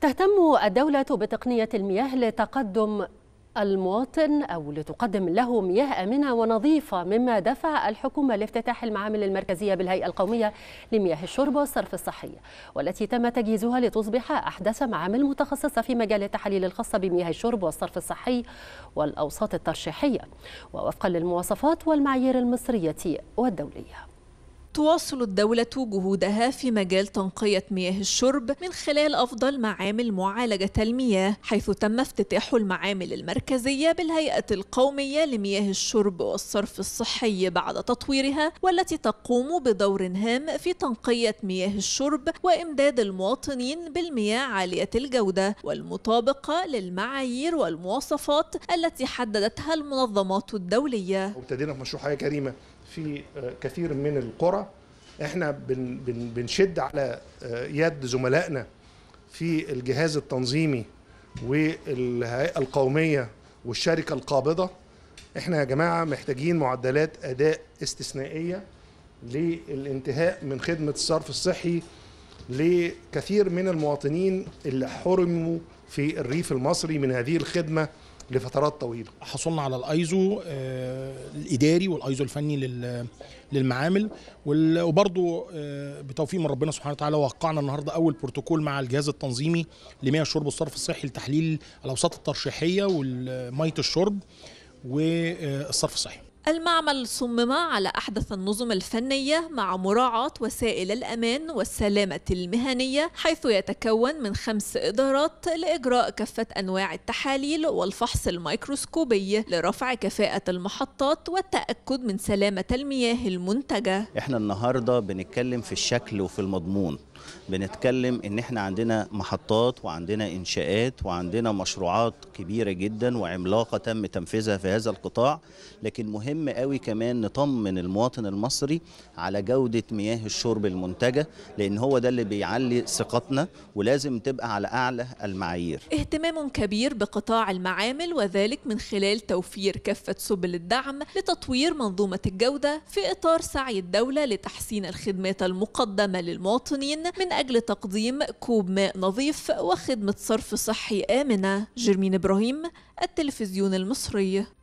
تهتم الدولة بتقنية المياه لتقدم المواطن أو لتقدم له مياه آمنة ونظيفة مما دفع الحكومة لافتتاح المعامل المركزية بالهيئة القومية لمياه الشرب والصرف الصحي والتي تم تجهيزها لتصبح أحدث معامل متخصصة في مجال التحاليل الخاصة بمياه الشرب والصرف الصحي والأوساط الترشيحية ووفقا للمواصفات والمعايير المصرية والدولية تواصل الدولة جهودها في مجال تنقية مياه الشرب من خلال أفضل معامل معالجة المياه حيث تم افتتاح المعامل المركزية بالهيئة القومية لمياه الشرب والصرف الصحي بعد تطويرها والتي تقوم بدور هام في تنقية مياه الشرب وإمداد المواطنين بالمياه عالية الجودة والمطابقة للمعايير والمواصفات التي حددتها المنظمات الدولية وابتدينا في مشروع حياة كريمة في آه، كثير من القرى احنا بنشد على آه، يد زملائنا في الجهاز التنظيمي والهيئه القوميه والشركه القابضه احنا يا جماعه محتاجين معدلات اداء استثنائيه للانتهاء من خدمه الصرف الصحي لكثير من المواطنين اللي حرموا في الريف المصري من هذه الخدمه لفترات طويله حصلنا على الايزو آه، الاداري والايزو الفني للمعامل وبرضه آه، بتوفيق من ربنا سبحانه وتعالى وقعنا النهارده اول بروتوكول مع الجهاز التنظيمي لمياه الشرب والصرف الصحي لتحليل الاوساط الترشيحيه وميه الشرب والصرف الصحي المعمل صمم على أحدث النظم الفنية مع مراعاة وسائل الأمان والسلامة المهنية حيث يتكون من خمس إدارات لإجراء كافة أنواع التحاليل والفحص الميكروسكوبي لرفع كفاءة المحطات والتأكد من سلامة المياه المنتجة إحنا النهاردة بنتكلم في الشكل وفي المضمون بنتكلم ان احنا عندنا محطات وعندنا انشاءات وعندنا مشروعات كبيره جدا وعملاقه تم تنفيذها في هذا القطاع لكن مهم مهم قوي كمان نطمن المواطن المصري على جودة مياه الشرب المنتجة لأن هو ده اللي بيعلي ثقتنا ولازم تبقى على أعلى المعايير اهتمام كبير بقطاع المعامل وذلك من خلال توفير كافة سبل الدعم لتطوير منظومة الجودة في إطار سعي الدولة لتحسين الخدمات المقدمة للمواطنين من أجل تقديم كوب ماء نظيف وخدمة صرف صحي آمنة جرمين إبراهيم التلفزيون المصري